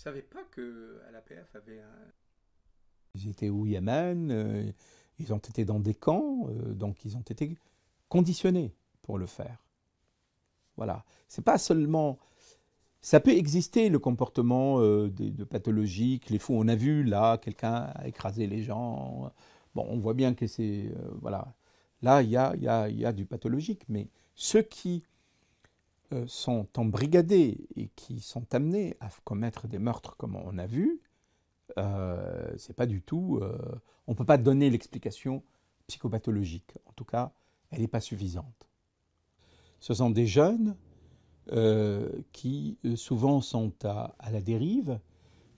ne savais pas que euh, l'APF avait un... Ils étaient au Yémen, euh, ils ont été dans des camps, euh, donc ils ont été conditionnés pour le faire. Voilà. C'est pas seulement. Ça peut exister le comportement de, de, pathologique, les fous. On a vu là, quelqu'un a écrasé les gens. Bon, on voit bien que c'est. voilà. Là, il y a, y, a, y a du pathologique, mais ceux qui euh, sont embrigadés et qui sont amenés à commettre des meurtres comme on a vu, euh, c'est pas du tout. Euh, on ne peut pas donner l'explication psychopathologique. En tout cas, elle n'est pas suffisante. Ce sont des jeunes qui souvent sont à la dérive,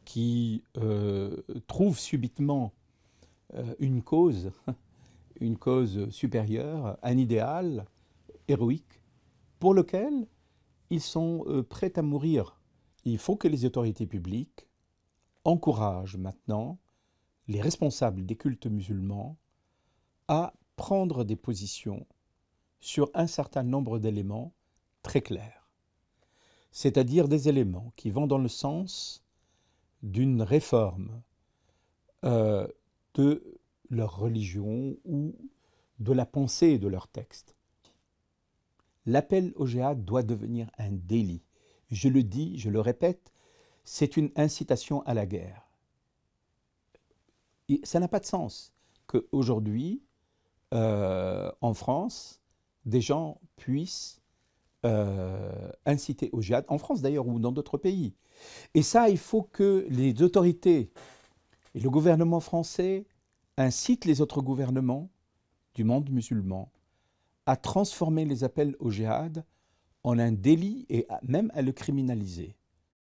qui trouvent subitement une cause, une cause supérieure, un idéal héroïque, pour lequel ils sont euh, prêts à mourir. Il faut que les autorités publiques encouragent maintenant les responsables des cultes musulmans à prendre des positions sur un certain nombre d'éléments très clairs, c'est-à-dire des éléments qui vont dans le sens d'une réforme euh, de leur religion ou de la pensée de leur texte. L'appel au jihad doit devenir un délit. Je le dis, je le répète, c'est une incitation à la guerre. ça n'a pas de sens qu'aujourd'hui, euh, en France, des gens puissent euh, inciter au jihad. en France d'ailleurs ou dans d'autres pays. Et ça, il faut que les autorités et le gouvernement français incitent les autres gouvernements du monde musulman à transformer les appels au jihad en un délit et même à le criminaliser.